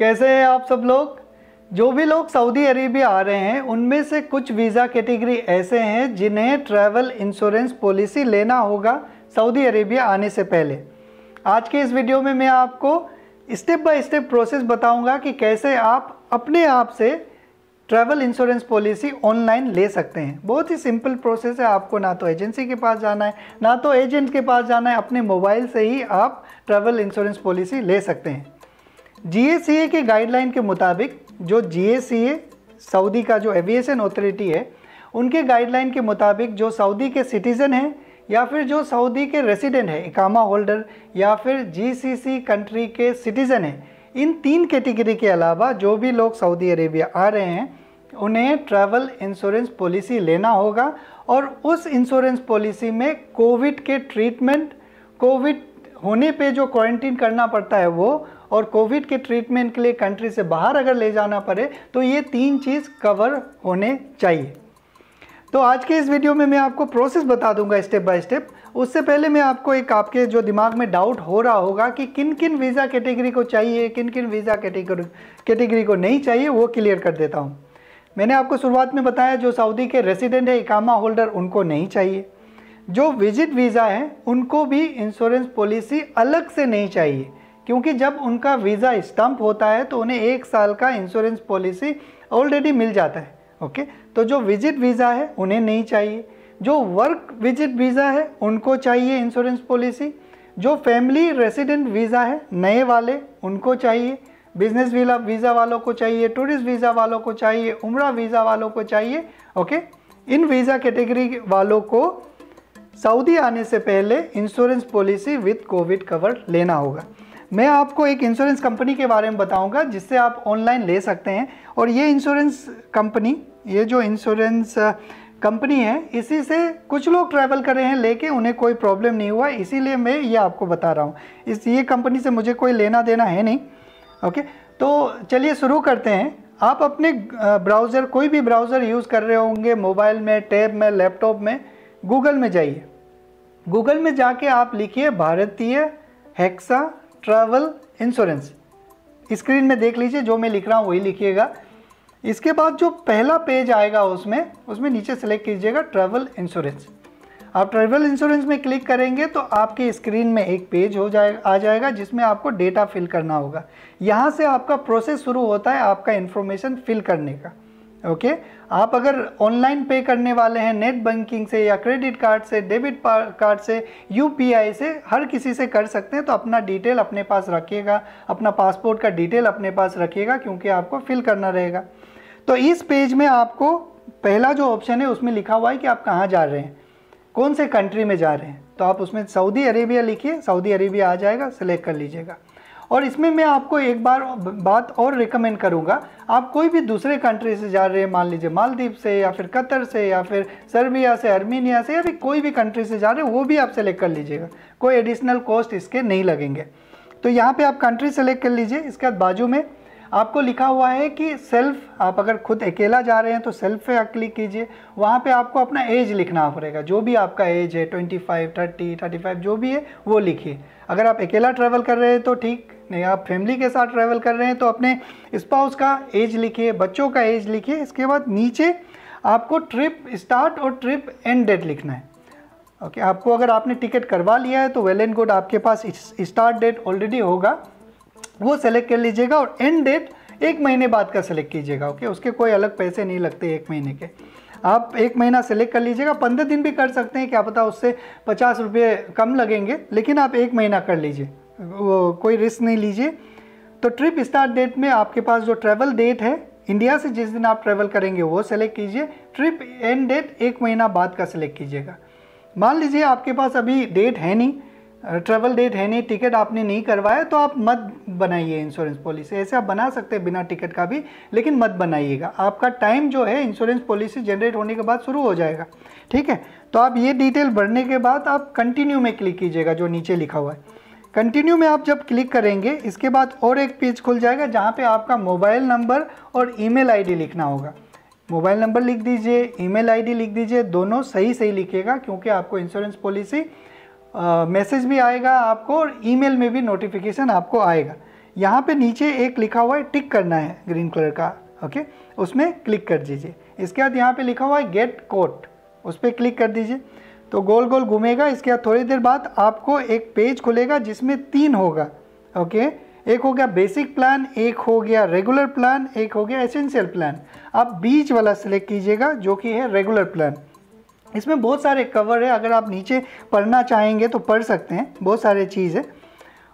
कैसे हैं आप सब लोग जो भी लोग सऊदी अरेबिया आ रहे हैं उनमें से कुछ वीज़ा कैटेगरी ऐसे हैं जिन्हें ट्रैवल इंश्योरेंस पॉलिसी लेना होगा सऊदी अरेबिया आने से पहले आज के इस वीडियो में मैं आपको स्टेप बाय स्टेप प्रोसेस बताऊंगा कि कैसे आप अपने आप से ट्रैवल इंश्योरेंस पॉलिसी ऑनलाइन ले सकते हैं बहुत ही सिंपल प्रोसेस है आपको ना तो एजेंसी के पास जाना है ना तो एजेंट के पास जाना है अपने मोबाइल से ही आप ट्रैवल इंश्योरेंस पॉलिसी ले सकते हैं जी के गाइडलाइन के मुताबिक जो जी सऊदी का जो एविएशन अथॉरिटी है उनके गाइडलाइन के मुताबिक जो सऊदी के सिटीज़न हैं या फिर जो सऊदी के रेसिडेंट हैं इकामा होल्डर या फिर जीसीसी कंट्री के सिटीज़न हैं इन तीन कैटेगरी के अलावा जो भी लोग सऊदी अरेबिया आ रहे हैं उन्हें ट्रैवल इंश्योरेंस पॉलिसी लेना होगा और उस इंश्योरेंस पॉलिसी में कोविड के ट्रीटमेंट कोविड होने पे जो क्वारंटीन करना पड़ता है वो और कोविड के ट्रीटमेंट के लिए कंट्री से बाहर अगर ले जाना पड़े तो ये तीन चीज़ कवर होने चाहिए तो आज के इस वीडियो में मैं आपको प्रोसेस बता दूंगा स्टेप बाय स्टेप उससे पहले मैं आपको एक आपके जो दिमाग में डाउट हो रहा होगा कि किन किन वीज़ा कैटेगरी को चाहिए किन किन वीज़ा कैटेगरी कैटेगरी को नहीं चाहिए वो क्लियर कर देता हूँ मैंने आपको शुरुआत में बताया जो सऊदी के रेसिडेंट है इकामा होल्डर उनको नहीं चाहिए जो विजिट वीज़ा है उनको भी इंश्योरेंस पॉलिसी अलग से नहीं चाहिए क्योंकि जब उनका वीज़ा स्टम्प होता है तो उन्हें एक साल का इंश्योरेंस पॉलिसी ऑलरेडी मिल जाता है ओके तो जो विजिट वीज़ा है उन्हें नहीं चाहिए जो वर्क विजिट वीज़ा है उनको चाहिए इंश्योरेंस पॉलिसी जो फैमिली रेसिडेंट वीज़ा है नए वाले उनको चाहिए बिजनेस वीला वीज़ा वालों को चाहिए टूरिस्ट वीज़ा वालों को चाहिए उम्र वीज़ा वालों को चाहिए ओके इन वीज़ा कैटेगरी वालों को सऊदी आने से पहले insurance policy with COVID cover लेना होगा मैं आपको एक इंश्योरेंस कंपनी के बारे में बताऊंगा जिससे आप ऑनलाइन ले सकते हैं और ये इंश्योरेंस कंपनी ये जो इंश्योरेंस कंपनी है इसी से कुछ लोग ट्रैवल कर रहे हैं लेके उन्हें कोई प्रॉब्लम नहीं हुआ इसीलिए मैं ये आपको बता रहा हूँ इस ये कंपनी से मुझे कोई लेना देना है नहीं ओके तो चलिए शुरू करते हैं आप अपने ब्राउज़र कोई भी ब्राउज़र यूज़ कर रहे होंगे मोबाइल में टैब में लैपटॉप में गूगल में जाइए गूगल में जाके आप लिखिए भारतीय हेक्सा ट्रैवल इंश्योरेंस स्क्रीन में देख लीजिए जो मैं लिख रहा हूँ वही लिखिएगा इसके बाद जो पहला पेज आएगा उसमें उसमें नीचे सेलेक्ट कीजिएगा ट्रैवल इंश्योरेंस आप ट्रैवल इंश्योरेंस में क्लिक करेंगे तो आपके स्क्रीन में एक पेज हो जाए आ जाएगा जिसमें आपको डेटा फिल करना होगा यहाँ से आपका प्रोसेस शुरू होता है आपका इन्फॉर्मेशन फिल करने का ओके okay? आप अगर ऑनलाइन पे करने वाले हैं नेट बैंकिंग से या क्रेडिट कार्ड से डेबिट कार्ड से यूपीआई से हर किसी से कर सकते हैं तो अपना डिटेल अपने पास रखिएगा अपना पासपोर्ट का डिटेल अपने पास रखिएगा क्योंकि आपको फिल करना रहेगा तो इस पेज में आपको पहला जो ऑप्शन है उसमें लिखा हुआ है कि आप कहाँ जा रहे हैं कौन से कंट्री में जा रहे हैं तो आप उसमें सऊदी अरेबिया लिखिए सऊदी अरेबिया आ जाएगा सिलेक्ट कर लीजिएगा और इसमें मैं आपको एक बार बात और रिकमेंड करूँगा आप कोई भी दूसरे कंट्री से जा रहे हैं मान लीजिए मालदीप से या फिर कतर से या फिर सर्बिया से अर्मीनिया से या फिर कोई भी कंट्री से जा रहे हैं वो भी आप सेलेक्ट कर लीजिएगा कोई एडिशनल कॉस्ट इसके नहीं लगेंगे तो यहाँ पर आप कंट्री सेलेक्ट कर लीजिए इसके बाद बाजू में आपको लिखा हुआ है कि सेल्फ आप अगर खुद अकेला जा रहे हैं तो सेल्फ पे क्लिक कीजिए वहाँ पे आपको अपना एज लिखना पड़ेगा जो भी आपका एज है 25, 30, 35 जो भी है वो लिखिए अगर आप अकेला ट्रैवल कर रहे हैं तो ठीक नहीं आप फैमिली के साथ ट्रैवल कर रहे हैं तो अपने स्पाउस का एज लिखिए बच्चों का एज लिखिए इसके बाद नीचे आपको ट्रिप स्टार्ट और ट्रिप एंड डेट लिखना है ओके okay, आपको अगर आपने टिकट करवा लिया है तो वेल एंड गुड आपके पास स्टार्ट डेट ऑलरेडी होगा वो सेलेक्ट कर लीजिएगा और एंड डेट एक महीने बाद का सेलेक्ट कीजिएगा ओके उसके कोई अलग पैसे नहीं लगते एक महीने के आप एक महीना सेलेक्ट कर लीजिएगा पंद्रह दिन भी कर सकते हैं क्या पता उससे पचास रुपये कम लगेंगे लेकिन आप एक महीना कर लीजिए वो कोई रिस्क नहीं लीजिए तो ट्रिप स्टार्ट डेट में आपके पास जो ट्रैवल डेट है इंडिया से जिस दिन आप ट्रैवल करेंगे वो सेलेक्ट कीजिए ट्रिप एंड डेट एक महीना बाद का सेलेक्ट कीजिएगा मान लीजिए आपके पास अभी डेट है नहीं ट्रेवल डेट है नहीं टिकट आपने नहीं करवाया तो आप मत बनाइए इंश्योरेंस पॉलिसी ऐसे आप बना सकते हैं बिना टिकट का भी लेकिन मत बनाइएगा आपका टाइम जो है इंश्योरेंस पॉलिसी जनरेट होने के बाद शुरू हो जाएगा ठीक है तो आप ये डिटेल भरने के बाद आप कंटिन्यू में क्लिक कीजिएगा जो नीचे लिखा हुआ है कंटिन्यू में आप जब क्लिक करेंगे इसके बाद और एक पेज खुल जाएगा जहाँ पर आपका मोबाइल नंबर और ई मेल लिखना होगा मोबाइल नंबर लिख दीजिए ई मेल लिख दीजिए दोनों सही सही लिखेगा क्योंकि आपको इंश्योरेंस पॉलिसी मैसेज भी आएगा आपको और ईमेल में भी नोटिफिकेशन आपको आएगा यहाँ पे नीचे एक लिखा हुआ है टिक करना है ग्रीन कलर का ओके उसमें क्लिक कर दीजिए इसके बाद यहाँ पे लिखा हुआ है गेट कोट उस पर क्लिक कर दीजिए तो गोल गोल घूमेगा इसके बाद थोड़ी देर बाद आपको एक पेज खुलेगा जिसमें तीन होगा ओके एक हो गया बेसिक प्लान एक हो गया रेगुलर प्लान एक हो गया एसेंशियल प्लान आप बीच वाला सिलेक्ट कीजिएगा जो कि है रेगुलर प्लान इसमें बहुत सारे कवर है अगर आप नीचे पढ़ना चाहेंगे तो पढ़ सकते हैं बहुत सारे चीज़ है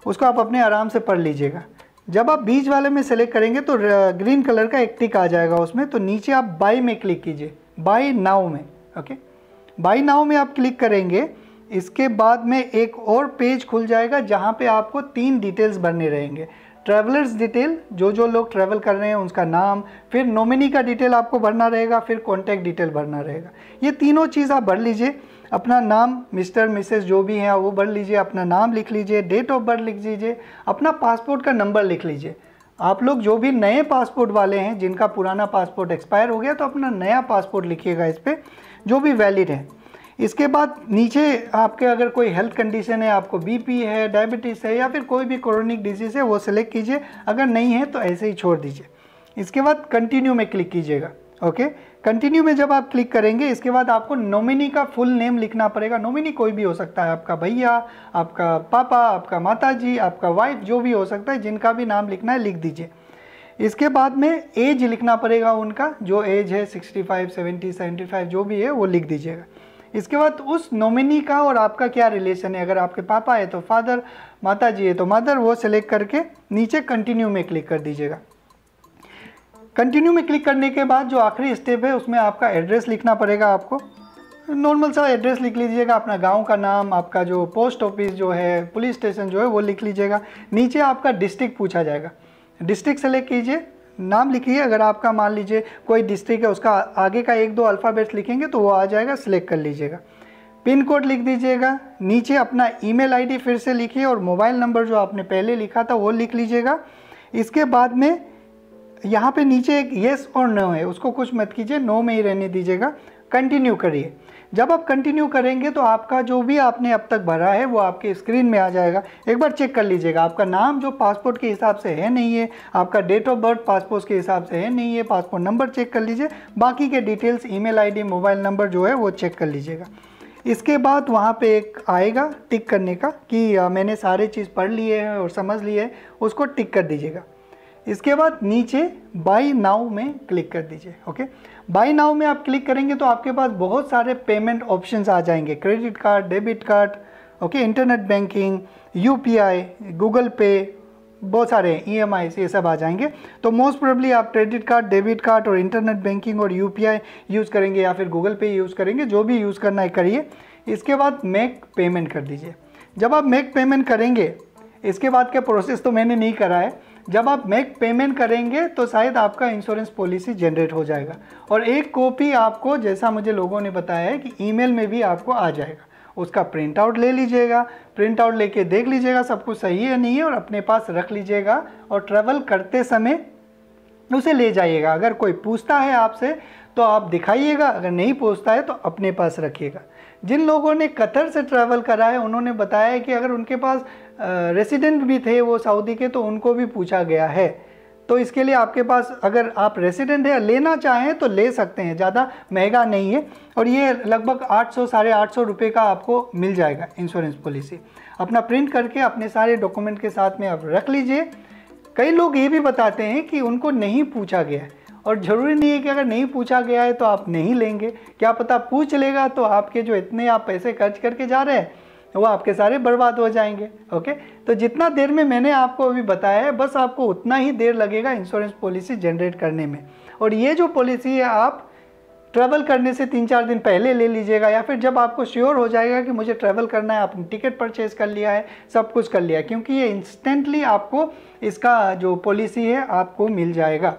उसको आप अपने आराम से पढ़ लीजिएगा जब आप बीच वाले में सेलेक्ट करेंगे तो ग्रीन कलर का एक टिक आ जाएगा उसमें तो नीचे आप बाई में क्लिक कीजिए बाई नाव में ओके बाई नाव में आप क्लिक करेंगे इसके बाद में एक और पेज खुल जाएगा जहाँ पे आपको तीन डिटेल्स भरने रहेंगे ट्रैवलर्स डिटेल जो जो लोग ट्रैवल कर रहे हैं उसका नाम फिर नोमिनी का डिटेल आपको भरना रहेगा फिर कॉन्टैक्ट डिटेल भरना रहेगा ये तीनों चीज़ आप भर लीजिए अपना नाम मिस्टर मिसेस जो भी हैं वो भर लीजिए अपना नाम लिख लीजिए डेट ऑफ बर्थ लिख लीजिए अपना पासपोर्ट का नंबर लिख लीजिए आप लोग जो भी नए पासपोर्ट वाले हैं जिनका पुराना पासपोर्ट एक्सपायर हो गया तो अपना नया पासपोर्ट लिखिएगा इस पर जो भी वैलिड है इसके बाद नीचे आपके अगर कोई हेल्थ कंडीशन है आपको बीपी है डायबिटीज़ है या फिर कोई भी क्रोनिक डिजीज़ है वो सिलेक्ट कीजिए अगर नहीं है तो ऐसे ही छोड़ दीजिए इसके बाद कंटिन्यू में क्लिक कीजिएगा ओके कंटिन्यू में जब आप क्लिक करेंगे इसके बाद आपको नॉमिनी का फुल नेम लिखना पड़ेगा नॉमिनी कोई भी हो सकता है आपका भैया आपका पापा आपका माता आपका वाइफ जो भी हो सकता है जिनका भी नाम लिखना है लिख दीजिए इसके बाद में एज लिखना पड़ेगा उनका जो एज है 65, 70, 75 जो भी है वो लिख दीजिएगा इसके बाद उस नॉमिनी का और आपका क्या रिलेशन है अगर आपके पापा है तो फादर माता जी है तो मदर वो सिलेक्ट करके नीचे कंटिन्यू में क्लिक कर दीजिएगा कंटिन्यू में क्लिक करने के बाद जो आखिरी स्टेप है उसमें आपका एड्रेस लिखना पड़ेगा आपको नॉर्मल सा एड्रेस लिख लीजिएगा अपना गांव का नाम आपका जो पोस्ट ऑफिस जो है पुलिस स्टेशन जो है वो लिख लीजिएगा नीचे आपका डिस्ट्रिक्ट पूछा जाएगा डिस्ट्रिक्ट सेलेक्ट कीजिए नाम लिखिए अगर आपका मान लीजिए कोई डिस्ट्रिक्ट है उसका आगे का एक दो अल्फ़ाबेट्स लिखेंगे तो वो आ जाएगा सिलेक्ट कर लीजिएगा पिन कोड लिख दीजिएगा नीचे अपना ईमेल आईडी फिर से लिखिए और मोबाइल नंबर जो आपने पहले लिखा था वो लिख लीजिएगा इसके बाद में यहाँ पे नीचे एक येस और नो है उसको कुछ मत कीजिए नो में ही रहने दीजिएगा कंटिन्यू करिए जब आप कंटिन्यू करेंगे तो आपका जो भी आपने अब तक भरा है वो आपके स्क्रीन में आ जाएगा एक बार चेक कर लीजिएगा आपका नाम जो पासपोर्ट के हिसाब से है नहीं है आपका डेट ऑफ बर्थ पासपोर्ट के हिसाब से है नहीं है पासपोर्ट नंबर चेक कर लीजिए बाकी के details email ID mobile number जो है वो चेक कर लीजिएगा इसके बाद वहाँ पे एक आएगा टिक करने का कि मैंने सारे चीज़ पढ़ लिए हैं और समझ लिए है उसको टिक कर दीजिएगा इसके बाद नीचे बाई नाउ में क्लिक कर दीजिए ओके बाई नाउ में आप क्लिक करेंगे तो आपके पास बहुत सारे पेमेंट ऑप्शन आ जाएंगे credit card debit card okay internet banking UPI Google Pay बहुत सारे ई e एम ये सब आ जाएंगे तो मोस्ट प्रोबली आप क्रेडिट कार्ड डेबिट कार्ड और इंटरनेट बैंकिंग और यू यूज़ करेंगे या फिर गूगल पे यूज़ करेंगे जो भी यूज़ करना है करिए इसके बाद मेक पेमेंट कर दीजिए जब आप मेक पेमेंट करेंगे इसके बाद का प्रोसेस तो मैंने नहीं करा है जब आप मेक पेमेंट करेंगे तो शायद आपका इंश्योरेंस पॉलिसी जनरेट हो जाएगा और एक कॉपी आपको जैसा मुझे लोगों ने बताया है कि ईमेल में भी आपको आ जाएगा उसका प्रिंट आउट ले लीजिएगा प्रिंट आउट लेके देख लीजिएगा सब कुछ सही है नहीं है और अपने पास रख लीजिएगा और ट्रैवल करते समय उसे ले जाइएगा अगर कोई पूछता है आपसे तो आप दिखाइएगा अगर नहीं पूछता है तो अपने पास रखिएगा जिन लोगों ने कतर से ट्रैवल करा है उन्होंने बताया है कि अगर उनके पास रेसिडेंट भी थे वो सऊदी के तो उनको भी पूछा गया है तो इसके लिए आपके पास अगर आप रेसिडेंट है लेना चाहें तो ले सकते हैं ज़्यादा महंगा नहीं है और ये लगभग आठ सौ साढ़े आठ सौ रुपये का आपको मिल जाएगा इंश्योरेंस पॉलिसी अपना प्रिंट करके अपने सारे डॉक्यूमेंट के साथ में आप रख लीजिए कई लोग ये भी बताते हैं कि उनको नहीं पूछा गया है और ज़रूरी नहीं है कि अगर नहीं पूछा गया है तो आप नहीं लेंगे क्या पता पूछ लेगा तो आपके जो इतने आप पैसे खर्च करके जा रहे हैं वो आपके सारे बर्बाद हो जाएंगे ओके तो जितना देर में मैंने आपको अभी बताया है बस आपको उतना ही देर लगेगा इंश्योरेंस पॉलिसी जनरेट करने में और ये जो पॉलिसी है आप ट्रैवल करने से तीन चार दिन पहले ले लीजिएगा या फिर जब आपको श्योर हो जाएगा कि मुझे ट्रैवल करना है आपने टिकट परचेज कर लिया है सब कुछ कर लिया है क्योंकि ये इंस्टेंटली आपको इसका जो पॉलिसी है आपको मिल जाएगा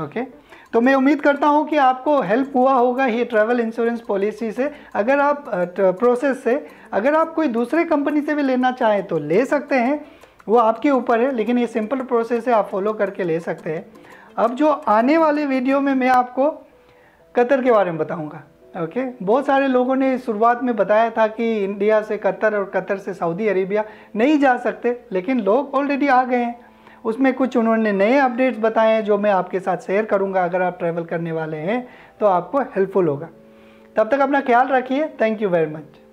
ओके okay? तो मैं उम्मीद करता हूँ कि आपको हेल्प हुआ होगा ये ट्रैवल इंश्योरेंस पॉलिसी से अगर आप प्रोसेस से अगर आप कोई दूसरे कंपनी से भी लेना चाहें तो ले सकते हैं वो आपके ऊपर है लेकिन ये सिंपल प्रोसेस है आप फॉलो करके ले सकते हैं अब जो आने वाले वीडियो में मैं आपको कतर के बारे में बताऊँगा ओके बहुत सारे लोगों ने शुरुआत में बताया था कि इंडिया से कतर और कतर से सऊदी अरेबिया नहीं जा सकते लेकिन लोग ऑलरेडी आ गए हैं उसमें कुछ उन्होंने नए अपडेट्स बताए हैं जो मैं आपके साथ शेयर करूँगा अगर आप ट्रैवल करने वाले हैं तो आपको हेल्पफुल होगा तब तक अपना ख्याल रखिए थैंक यू वेरी मच